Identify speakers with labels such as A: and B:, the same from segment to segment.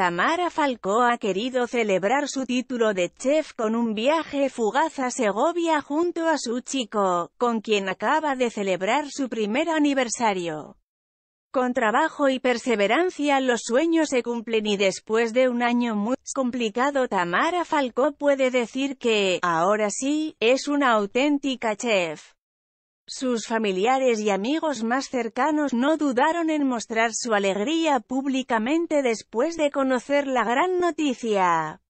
A: Tamara Falcó ha querido celebrar su título de chef con un viaje fugaz a Segovia junto a su chico, con quien acaba de celebrar su primer aniversario. Con trabajo y perseverancia los sueños se cumplen y después de un año muy complicado Tamara Falcó puede decir que, ahora sí, es una auténtica chef. Sus familiares y amigos más cercanos no dudaron en mostrar su alegría públicamente después de conocer la gran noticia.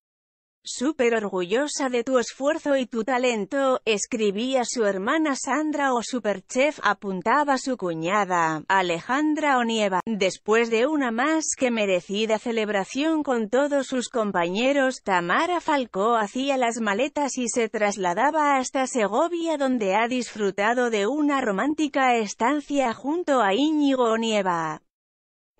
A: Súper orgullosa de tu esfuerzo y tu talento, escribía su hermana Sandra o Superchef, apuntaba su cuñada, Alejandra Onieva, después de una más que merecida celebración con todos sus compañeros, Tamara Falcó hacía las maletas y se trasladaba hasta Segovia donde ha disfrutado de una romántica estancia junto a Íñigo Onieva.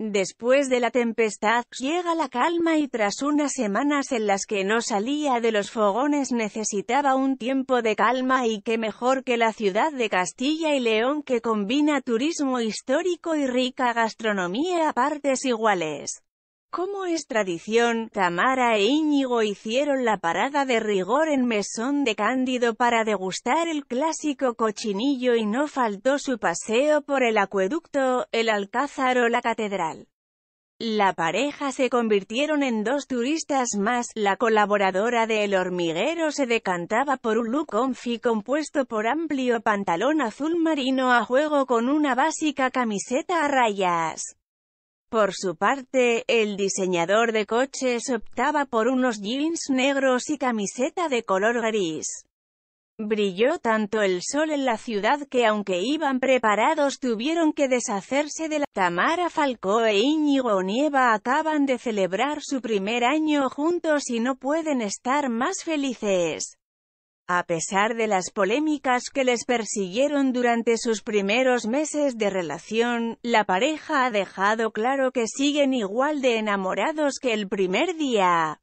A: Después de la tempestad, llega la calma y tras unas semanas en las que no salía de los fogones necesitaba un tiempo de calma y qué mejor que la ciudad de Castilla y León que combina turismo histórico y rica gastronomía a partes iguales. Como es tradición, Tamara e Íñigo hicieron la parada de rigor en Mesón de Cándido para degustar el clásico cochinillo y no faltó su paseo por el acueducto, el alcázar o la catedral. La pareja se convirtieron en dos turistas más, la colaboradora de El Hormiguero se decantaba por un look confi compuesto por amplio pantalón azul marino a juego con una básica camiseta a rayas por su parte, el diseñador de coches optaba por unos jeans negros y camiseta de color gris. Brilló tanto el sol en la ciudad que aunque iban preparados tuvieron que deshacerse de la... Tamara Falcó e Íñigo Nieva acaban de celebrar su primer año juntos y no pueden estar más felices. A pesar de las polémicas que les persiguieron durante sus primeros meses de relación, la pareja ha dejado claro que siguen igual de enamorados que el primer día.